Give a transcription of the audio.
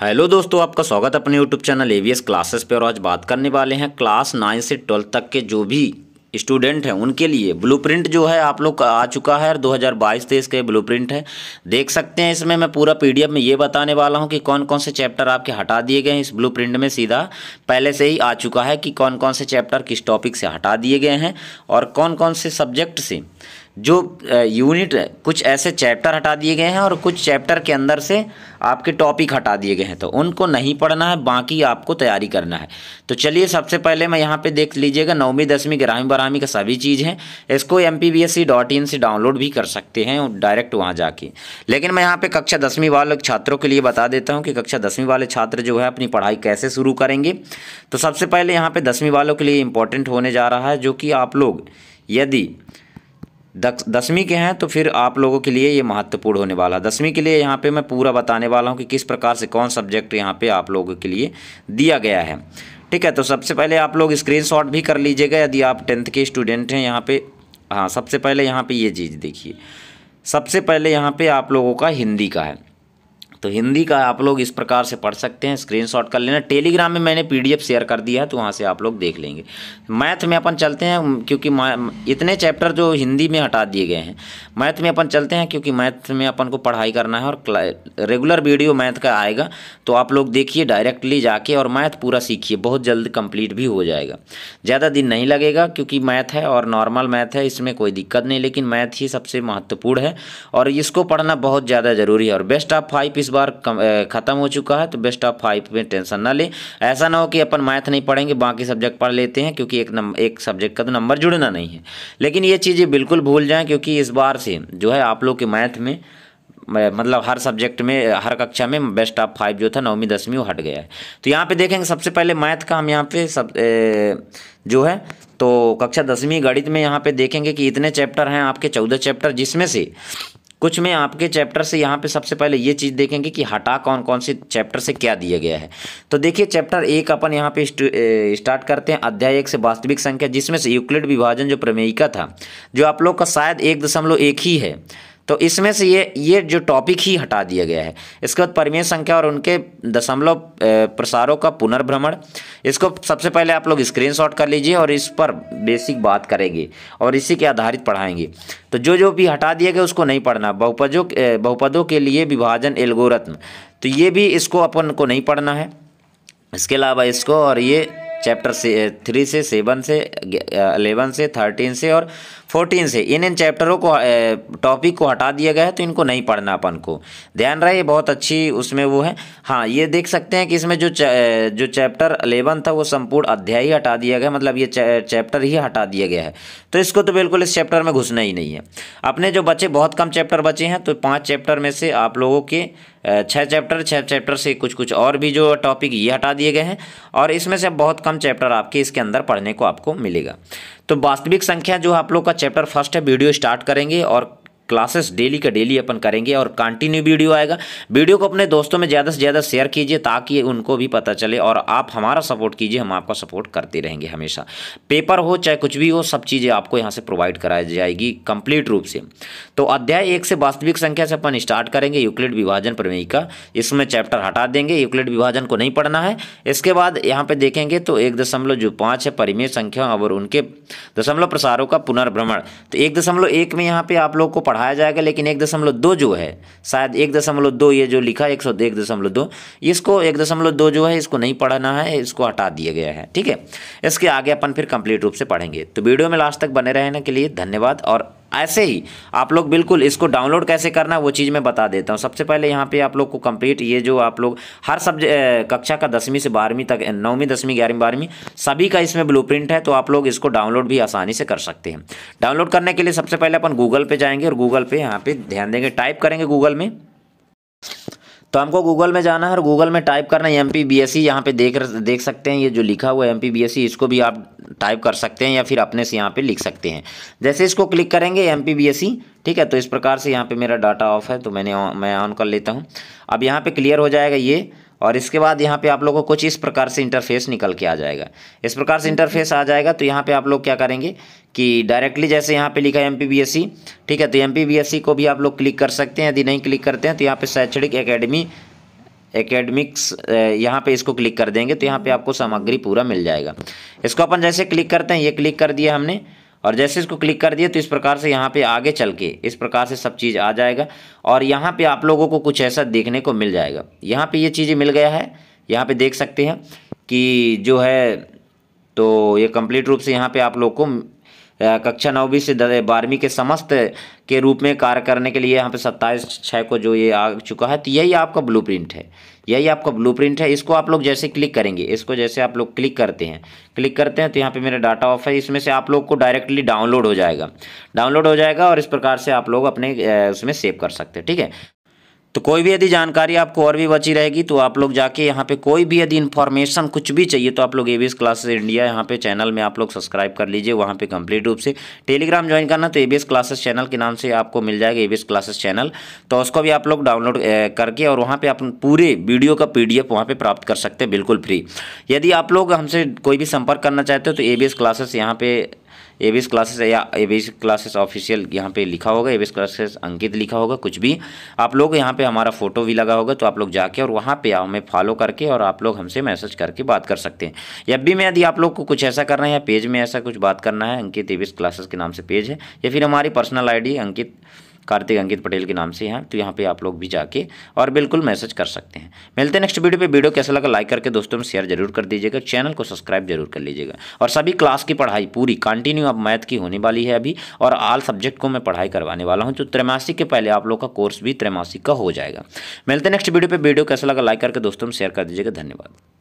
hello दोस्तों आपका स्वागत है अपने यूट्यूब चैनल एवीएस क्लासेस पे और आज बात करने वाले हैं क्लास नाइन से ट्वेल्थ तक के जो भी स्टूडेंट हैं उनके लिए ब्लूप्रिंट जो है आप लोग आ चुका है और 2022-23 के ब्लू है देख सकते हैं इसमें मैं पूरा पीडीएफ में ये बताने वाला हूँ कि कौन कौन से चैप्टर आपके हटा दिए गए हैं इस ब्लू में सीधा पहले से ही आ चुका है कि कौन कौन से चैप्टर किस टॉपिक से हटा दिए गए हैं और कौन कौन से सब्जेक्ट से जो यूनिट कुछ ऐसे चैप्टर हटा दिए गए हैं और कुछ चैप्टर के अंदर से आपके टॉपिक हटा दिए गए हैं तो उनको नहीं पढ़ना है बाकी आपको तैयारी करना है तो चलिए सबसे पहले मैं यहाँ पे देख लीजिएगा नौवीं दसवीं ग्रामीण बारहवीं का सभी चीज़ है इसको एम से डाउनलोड भी कर सकते हैं डायरेक्ट वहाँ जाके लेकिन मैं यहाँ पर कक्षा दसवीं वाले छात्रों के लिए बता देता हूँ कि कक्षा दसवीं वाले छात्र जो है अपनी पढ़ाई कैसे शुरू करेंगे तो सबसे पहले यहाँ पर दसवीं वालों के लिए इम्पोर्टेंट होने जा रहा है जो कि आप लोग यदि दस दसवीं के हैं तो फिर आप लोगों के लिए ये महत्वपूर्ण होने वाला है दसवीं के लिए यहाँ पे मैं पूरा बताने वाला हूँ कि किस प्रकार से कौन सब्जेक्ट यहाँ पे आप लोगों के लिए दिया गया है ठीक है तो सबसे पहले आप लोग स्क्रीनशॉट भी कर लीजिएगा यदि आप टेंथ के स्टूडेंट हैं यहाँ पर हाँ सबसे पहले यहाँ पर ये चीज़ देखिए सबसे पहले यहाँ पर आप लोगों का हिंदी का है तो हिंदी का आप लोग इस प्रकार से पढ़ सकते हैं स्क्रीनशॉट कर लेना टेलीग्राम में मैंने पीडीएफ शेयर कर दिया है तो वहाँ से आप लोग देख लेंगे मैथ में अपन चलते हैं क्योंकि इतने चैप्टर जो हिंदी में हटा दिए गए हैं मैथ में अपन चलते हैं क्योंकि मैथ में अपन को पढ़ाई करना है और रेगुलर वीडियो मैथ का आएगा तो आप लोग देखिए डायरेक्टली जाके और मैथ पूरा सीखिए बहुत जल्द कंप्लीट भी हो जाएगा ज़्यादा दिन नहीं लगेगा क्योंकि मैथ है और नॉर्मल मैथ है इसमें कोई दिक्कत नहीं लेकिन मैथ ही सबसे महत्वपूर्ण है और इसको पढ़ना बहुत ज़्यादा ज़रूरी है और बेस्ट ऑफ फाइव इस बार ख़त्म हो चुका है तो बेस्ट ऑफ फाइव में टेंशन ना ले ऐसा ना हो कि अपन मैथ नहीं पढ़ेंगे बाकी सब्जेक्ट पढ़ लेते हैं क्योंकि एक नंबर एक सब्जेक्ट का तो नंबर जुड़ना नहीं है लेकिन ये चीज़ें बिल्कुल भूल जाएँ क्योंकि इस बार से जो है आप लोग के मैथ में मतलब हर सब्जेक्ट में हर कक्षा में बेस्ट ऑफ फाइव जो था नौवीं दसवीं वो हट गया है तो यहाँ पे देखेंगे सबसे पहले मैथ का हम यहाँ पे सब ए, जो है तो कक्षा दसवीं गणित में यहाँ पे देखेंगे कि इतने चैप्टर हैं आपके चौदह चैप्टर जिसमें से कुछ में आपके चैप्टर से यहाँ पे सबसे पहले ये चीज़ देखेंगे कि हटा कौन कौन से चैप्टर से क्या दिया गया है तो देखिए चैप्टर एक अपन यहाँ पे स्टार्ट करते हैं अध्याय एक से वास्तविक संख्या जिसमें से यूक्लिड विभाजन जो प्रमेयिका था जो आप लोग का शायद एक दशमलव एक ही है तो इसमें से ये ये जो टॉपिक ही हटा दिया गया है इसके बाद परिमेय संख्या और उनके दशमलव प्रसारों का पुनर्भ्रमण इसको सबसे पहले आप लोग स्क्रीनशॉट कर लीजिए और इस पर बेसिक बात करेंगे और इसी के आधारित पढ़ाएंगे तो जो जो भी हटा दिया गया उसको नहीं पढ़ना बहुपजों बहुपदों के लिए विभाजन एल्गोरत्म तो ये भी इसको अपन को नहीं पढ़ना है इसके अलावा इसको और ये चैप्टर से थ्री से सेवन से अलेवन से थर्टीन से और फोर्टीन से इन इन चैप्टरों को टॉपिक को हटा दिया गया है तो इनको नहीं पढ़ना अपन को ध्यान रहे ये बहुत अच्छी उसमें वो है हाँ ये देख सकते हैं कि इसमें जो चा, जो चैप्टर अलेवन था वो संपूर्ण अध्याय ही हटा दिया गया मतलब ये चैप्टर ही हटा दिया गया है तो इसको तो बिल्कुल इस चैप्टर में घुसना ही नहीं है अपने जो बचे बहुत कम चैप्टर बचे हैं तो पाँच चैप्टर में से आप लोगों के छः चैप्टर छः चैप्टर से कुछ कुछ और भी जो टॉपिक ये हटा दिए गए हैं और इसमें से बहुत कम चैप्टर आपके इसके अंदर पढ़ने को आपको मिलेगा तो वास्तविक संख्या जो आप लोग का चैप्टर फर्स्ट है वीडियो स्टार्ट करेंगे और क्लासेस डेली का डेली अपन करेंगे और कंटिन्यू वीडियो आएगा वीडियो को अपने दोस्तों में ज़्यादा से ज़्यादा शेयर कीजिए ताकि उनको भी पता चले और आप हमारा सपोर्ट कीजिए हम आपका सपोर्ट करते रहेंगे हमेशा पेपर हो चाहे कुछ भी हो सब चीज़ें आपको यहाँ से प्रोवाइड कराई जाएगी कंप्लीट रूप से तो अध्याय एक से वास्तविक संख्या से अपन स्टार्ट करेंगे यूक्लिड विभाजन प्रमेय का इसमें चैप्टर हटा देंगे यूक्लिड विभाजन को नहीं पढ़ना है इसके बाद यहाँ पर देखेंगे तो एक दशमलव जो पाँच है परिमेय संख्या और उनके दशमलव प्रसारों का पुनर्भ्रमण तो एक दशमलव एक में यहाँ पर आप लोग को पढ़ाया जाएगा लेकिन एक दशमलव दो जो है शायद एक दशमलव दो ये जो लिखा है एक सौ एक दशमलव दो इसको एक दशमलव दो जो है इसको नहीं पढ़ना है इसको हटा दिया गया है ठीक है इसके आगे अपन फिर कंप्लीट रूप से पढ़ेंगे तो वीडियो में लास्ट तक बने रहने के लिए धन्यवाद और ऐसे ही आप लोग बिल्कुल इसको डाउनलोड कैसे करना है वो चीज़ मैं बता देता हूँ सबसे पहले यहाँ पे आप लोग को कंप्लीट ये जो आप लोग हर सब्जे कक्षा का दसवीं से बारहवीं तक नौवीं दसवीं ग्यारहवीं बारहवीं सभी का इसमें ब्लू है तो आप लोग इसको डाउनलोड भी आसानी से कर सकते हैं डाउनलोड करने के लिए सबसे पहले अपन गूगल पर जाएंगे और गूगल पर यहाँ पर ध्यान देंगे टाइप करेंगे गूगल में तो हमको गूगल में जाना है और गूगल में टाइप करना है M P B S C यहाँ पर देख देख सकते हैं ये जो लिखा हुआ है M P B S C इसको भी आप टाइप कर सकते हैं या फिर अपने से यहाँ पे लिख सकते हैं जैसे इसको क्लिक करेंगे M P B S C ठीक है तो इस प्रकार से यहाँ पे मेरा डाटा ऑफ है तो मैंने मैं ऑन कर लेता हूँ अब यहाँ पे क्लियर हो जाएगा ये और इसके बाद यहाँ पे आप लोगों को कुछ इस प्रकार से इंटरफेस निकल के आ जाएगा इस प्रकार से इंटरफेस आ जाएगा तो यहाँ पे आप लोग क्या करेंगे कि डायरेक्टली जैसे यहाँ पे लिखा है एम ठीक है तो एम को भी आप लोग क्लिक कर सकते हैं यदि नहीं क्लिक करते हैं तो यहाँ पर शैक्षणिक एकेडमी एकेडमिक्स यहाँ पे इसको क्लिक कर देंगे तो यहाँ पे आपको सामग्री पूरा मिल जाएगा इसको अपन जैसे क्लिक करते हैं ये क्लिक कर दिया हमने और जैसे इसको क्लिक कर दिया तो इस प्रकार से यहाँ पे आगे चल के इस प्रकार से सब चीज़ आ जाएगा और यहाँ पे आप लोगों को कुछ ऐसा देखने को मिल जाएगा यहाँ पे ये चीज़ें मिल गया है यहाँ पे देख सकते हैं कि जो है तो ये कंप्लीट रूप से यहाँ पे आप लोग को कक्षा नौवीं से बारहवीं के समस्त के रूप में कार्य करने के लिए यहाँ पे सत्ताईस छः को जो ये आ चुका है तो यही आपका ब्लूप्रिंट है यही आपका ब्लूप्रिंट है इसको आप लोग जैसे क्लिक करेंगे इसको जैसे आप लोग क्लिक करते हैं क्लिक करते हैं तो यहाँ पे मेरा डाटा ऑफ है इसमें से आप लोग को डायरेक्टली डाउनलोड हो जाएगा डाउनलोड हो जाएगा और इस प्रकार से आप लोग अपने उसमें सेव कर सकते हैं ठीक है तो कोई भी यदि जानकारी आपको और भी बची रहेगी तो आप लोग जाके यहाँ पे कोई भी यदि इन्फॉर्मेशन कुछ भी चाहिए तो आप लोग ए क्लासेस इंडिया यहाँ पे चैनल में आप लोग सब्सक्राइब कर लीजिए वहाँ पे कंप्लीट रूप से टेलीग्राम ज्वाइन करना तो ए क्लासेस चैनल के नाम से आपको मिल जाएगा ए क्लासेस चैनल तो उसको भी आप लोग डाउनलोड करके और वहाँ पर आप पूरे वीडियो का पी डी एफ प्राप्त कर सकते हैं बिल्कुल फ्री यदि आप लोग हमसे कोई भी संपर्क करना चाहते हो तो ए क्लासेस यहाँ पर ए बी एस क्लासेस या A B S classes official यहाँ पे लिखा होगा A B S classes Ankit लिखा होगा कुछ भी आप लोग यहाँ पे हमारा फोटो भी लगा होगा तो आप लोग जाके और वहाँ पे हमें फॉलो करके और आप लोग हमसे मैसेज करके बात कर सकते हैं या भी मैं यदि आप लोग को कुछ ऐसा करना है या पेज में ऐसा कुछ बात करना है अंकित एस क्लासेस के नाम से पेज है या फिर हमारी पर्सनल डी अंकित कार्तिक अंकित पटेल के नाम से हैं तो यहाँ पे आप लोग भी जाके और बिल्कुल मैसेज कर सकते हैं मिलते हैं नेक्स्ट वीडियो पे वीडियो कैसा लगा लाइक करके दोस्तों में शेयर जरूर कर दीजिएगा चैनल को सब्सक्राइब जरूर कर लीजिएगा और सभी क्लास की पढ़ाई पूरी कंटिन्यू अब मैथ की होने वाली है अभी और आल सब्जेक्ट को मैं पढ़ाई करवाने वाला हूँ तो त्रैमासिक के पहले आप लोग का कोर्स भी त्रैमासिक का हो जाएगा मिलते हैं नेक्स्ट वीडियो पर वीडियो कैसा लगा लाइक करके दोस्तों में शेयर कर दीजिएगा धन्यवाद